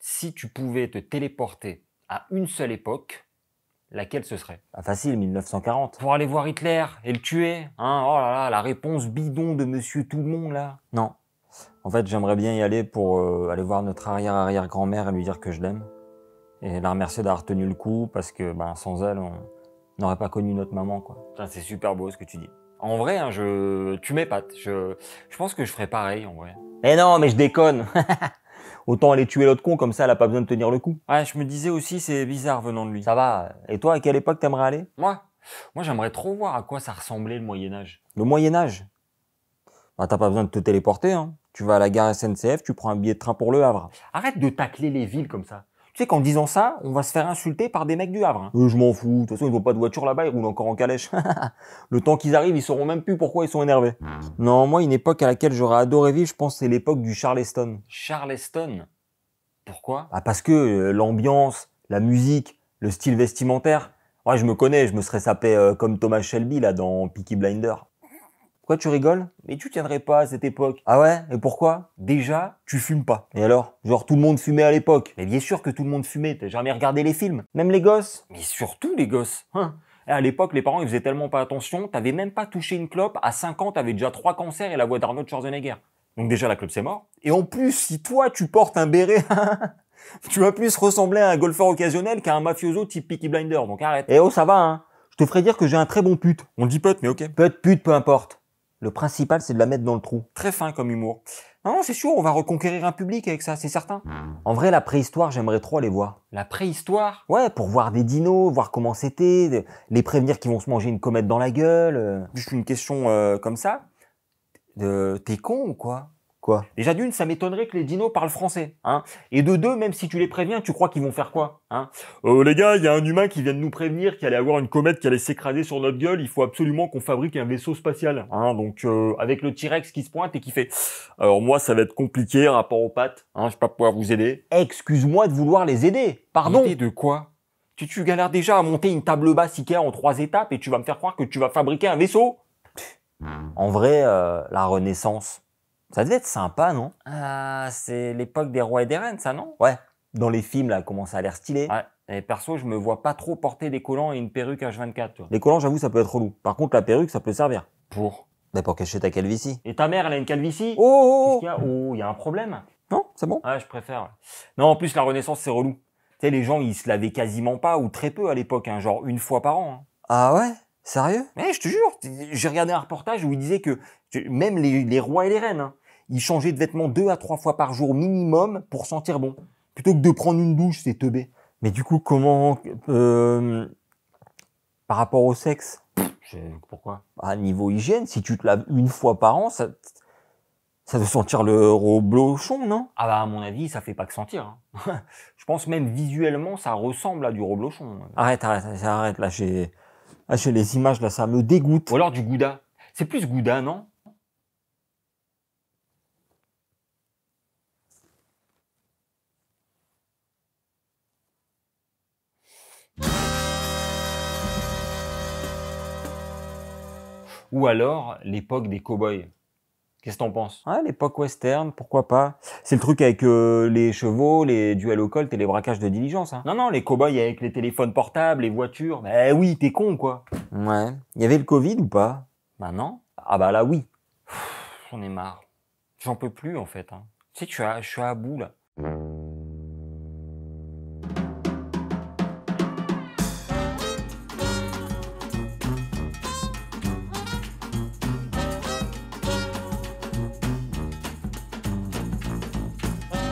Si tu pouvais te téléporter à une seule époque, laquelle ce serait Facile, 1940. Pour aller voir Hitler et le tuer hein Oh là là, la réponse bidon de monsieur tout le monde là Non. En fait, j'aimerais bien y aller pour euh, aller voir notre arrière-arrière-grand-mère et lui dire que je l'aime. Et la remercier d'avoir tenu le coup parce que ben, sans elle, on n'aurait pas connu notre maman. quoi. C'est super beau ce que tu dis. En vrai, hein, je, tu m'épates. Je, je pense que je ferais pareil, en vrai. Mais eh non, mais je déconne. Autant aller tuer l'autre con, comme ça, elle n'a pas besoin de tenir le coup. Ouais, je me disais aussi, c'est bizarre venant de lui. Ça va. Et toi, à quelle époque t'aimerais aller Moi Moi, j'aimerais trop voir à quoi ça ressemblait le Moyen-Âge. Le Moyen-Âge Bah, t'as pas besoin de te téléporter, hein. Tu vas à la gare SNCF, tu prends un billet de train pour le Havre. Arrête de tacler les villes comme ça. Tu sais qu'en disant ça, on va se faire insulter par des mecs du Havre. Hein. Euh, je m'en fous, de toute façon ils n'ont pas de voiture là-bas, ils roulent encore en calèche. le temps qu'ils arrivent, ils sauront même plus pourquoi ils sont énervés. Non, moi une époque à laquelle j'aurais adoré vivre, je pense c'est l'époque du Charleston. Charleston Pourquoi ah, Parce que euh, l'ambiance, la musique, le style vestimentaire. Ouais, je me connais, je me serais sapé euh, comme Thomas Shelby là dans Peaky Blinder. Pourquoi tu rigoles Mais tu tiendrais pas à cette époque. Ah ouais Et pourquoi Déjà, tu fumes pas. Et alors Genre tout le monde fumait à l'époque. Mais bien sûr que tout le monde fumait, t'as jamais regardé les films. Même les gosses. Mais surtout les gosses. Hein à l'époque, les parents, ils faisaient tellement pas attention, t'avais même pas touché une clope, à 5 ans, t'avais déjà trois cancers et la voix d'Arnold Schwarzenegger. Donc déjà, la clope, c'est mort. Et en plus, si toi, tu portes un béret, tu vas plus ressembler à un golfeur occasionnel qu'à un mafioso type Peaky Blinder, donc arrête. Eh oh, ça va, hein je te ferais dire que j'ai un très bon pute. On dit pote, mais ok. Pute, pute, peu importe. Le principal, c'est de la mettre dans le trou. Très fin comme humour. Non, c'est sûr, on va reconquérir un public avec ça, c'est certain. En vrai, la préhistoire, j'aimerais trop aller voir. La préhistoire Ouais, pour voir des dinos, voir comment c'était, les prévenir qu'ils vont se manger une comète dans la gueule. Euh. Juste une question euh, comme ça. T'es con ou quoi Déjà d'une, ça m'étonnerait que les dinos parlent français. Hein. et de deux, même si tu les préviens, tu crois qu'ils vont faire quoi hein oh, Les gars, il y a un humain qui vient de nous prévenir qu'il allait avoir une comète qui allait s'écraser sur notre gueule. Il faut absolument qu'on fabrique un vaisseau spatial. Hein. Donc euh, avec le T-Rex qui se pointe et qui fait. Alors moi, ça va être compliqué rapport aux pattes. Hein, je vais pas pouvoir vous aider. Excuse-moi de vouloir les aider. Pardon. Aider de quoi tu, galères déjà à monter une table basse Ikea en trois étapes et tu vas me faire croire que tu vas fabriquer un vaisseau. En vrai, euh, la Renaissance, ça devait être sympa, non Ah, c'est l'époque des rois et des reines, ça, non Ouais. Dans les films, là, comment ça a l'air stylé. Ouais. Et perso, je me vois pas trop porter des collants et une perruque H24, Les collants, j'avoue, ça peut être relou. Par contre, la perruque, ça peut servir. Pour Mais pour cacher ta calvitie. Et ta mère, elle a une calvitie Oh, oh, oh, oh. y a Oh, il y a un problème. Non, c'est bon. Ah, je préfère. Non, en plus, la Renaissance, c'est relou. Tu sais, les gens, ils se lavaient quasiment pas ou très peu à l'époque, hein, genre une fois par an. Hein. Ah ouais Sérieux Mais je te jure, j'ai regardé un reportage où il disait que même les, rois et les reines, hein, ils changeaient de vêtements deux à trois fois par jour minimum pour sentir bon. Plutôt que de prendre une douche, c'est teubé. Mais du coup, comment... Euh, par rapport au sexe Pourquoi À bah, niveau hygiène, si tu te laves une fois par an, ça, ça doit sentir le reblochon, non Ah bah à mon avis, ça fait pas que sentir. Hein. je pense même visuellement, ça ressemble à du reblochon. Arrête, arrête, arrête, là j'ai... Ah, les images là, ça me dégoûte. Ou alors du gouda. C'est plus gouda, non Ou alors l'époque des cow-boys. Qu'est-ce que t'en penses Ouais, l'époque western, pourquoi pas. C'est le truc avec euh, les chevaux, les duels au colt et les braquages de diligence. Hein. Non, non, les cow-boys avec les téléphones portables, les voitures. Bah oui, t'es con, quoi. Ouais. Il y avait le Covid ou pas Bah non. Ah bah là, oui. On est marre. J'en peux plus, en fait. Hein. Tu sais, je à, je suis à bout, là.